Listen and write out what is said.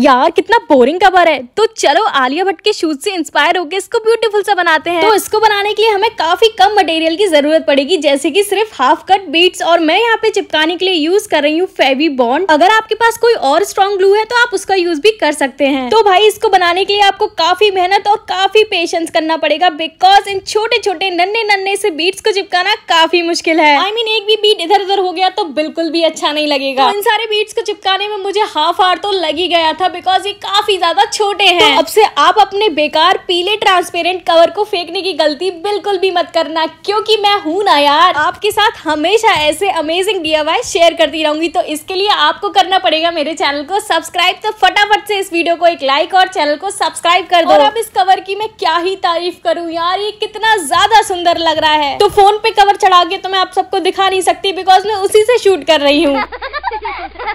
यार कितना boring cover है तो चलो आलिया भट्ट के शूज से इंस्पायर होकर इसको ब्यूटीफुल सा बनाते हैं तो इसको बनाने के लिए हमें काफी कम मटेरियल की जरूरत पड़ेगी जैसे कि सिर्फ हाफ कट बीट्स और मैं यहाँ पे चिपकाने के लिए यूज कर रही हूँ फेवी बॉन्ड अगर आपके पास कोई और स्ट्रॉन्ग ग्लू है तो आप उसका यूज भी कर सकते हैं तो भाई इसको बनाने के लिए आपको काफी मेहनत और काफी पेशेंस करना पड़ेगा बिकॉज इन छोटे छोटे नन्ने नन्ने से बीट्स को चिपकाना काफी मुश्किल है आई मीन एक भी बीट इधर उधर हो गया तो बिल्कुल भी अच्छा नहीं लगेगा तो इन सारे बीट्स को चिपकाने में मुझे हाफ आवर तो लग ही गया था था बिकॉज ये काफी ज्यादा छोटे तो हैं तो अब से आप अपने बेकार पीले ट्रांसपेरेंट कवर को फेंकने की गलती बिल्कुल भी मत करना क्योंकि मैं हूं ना यार आपके साथ हमेशा ऐसे अमेजिंग डी शेयर करती रहूंगी तो इसके लिए आपको करना पड़ेगा मेरे चैनल को सब्सक्राइब तो फटाफट से इस वीडियो को एक लाइक और चैनल को सब्सक्राइब कर दो और अब इस कवर की मैं क्या ही तारीफ करूँ यार ये कितना ज्यादा सुंदर लग रहा है तो फोन पे कवर चढ़ा के तो मैं आप सबको दिखा नहीं सकती बिकॉज मैं उसी से शूट कर रही हूँ